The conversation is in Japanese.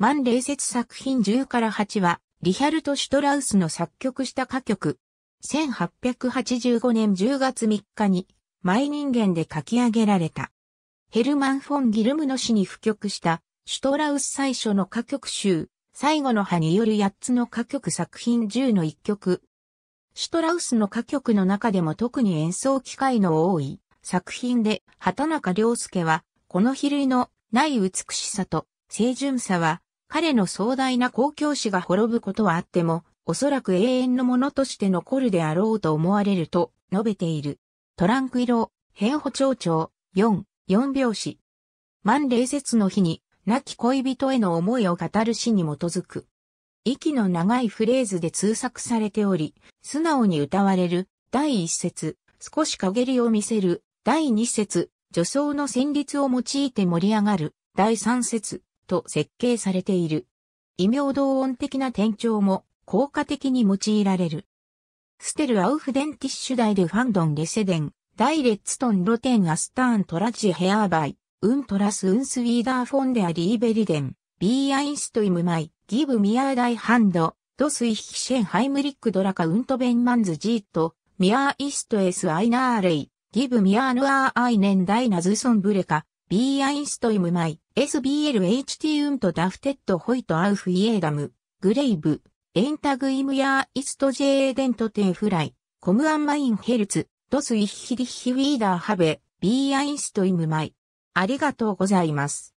万霊節作品10から8は、リヒャルト・シュトラウスの作曲した歌曲。1885年10月3日に、毎人間で書き上げられた。ヘルマン・フォン・ギルムの死に付曲した、シュトラウス最初の歌曲集、最後の葉による8つの歌曲作品10の1曲。シュトラウスの歌曲の中でも特に演奏機会の多い作品で、畑中良介は、この比類のない美しさと清純さは、彼の壮大な公共史が滅ぶことはあっても、おそらく永遠のものとして残るであろうと思われると述べている。トランク色、変歩長長、4、4拍子。万礼節の日に、亡き恋人への思いを語る詩に基づく。息の長いフレーズで通作されており、素直に歌われる、第一節、少し陰りを見せる、第二節、女装の旋律を用いて盛り上がる、第三節、と設計されている。異名同音的な転調も効果的に用いられる。ステル・アウフデンティッシュイ・でファンドン・レセデン、ダイ・レッツトン・ロテン・アスターン・トラジ・ヘアーバイ、ウントラス・ウンス・ウィーダー・フォンデ・アリーベリデン、ビー・アインストイム・マイ、ギブ・ミアー・ダイ・ハンド、ドスイ・ヒシェン・ハイムリック・ドラカ・ウント・ベン・マンズ・ジート、ミアー・イスト・エス・アイナー・レイ、ギブ・ミアーヌ・アー・アイネン・ダイナズ・ソン・ブレカ、ビーアインストイムマイ、SBLHT ウントダフテッドホイトアウフイエーダム、グレイブ、エンタグイムヤーイストジェーデントテイフライ、コムアンマインヘルツ、ドスイッヒリッヒウィーダーハベ、ビーアインストイムマイ。ありがとうございます。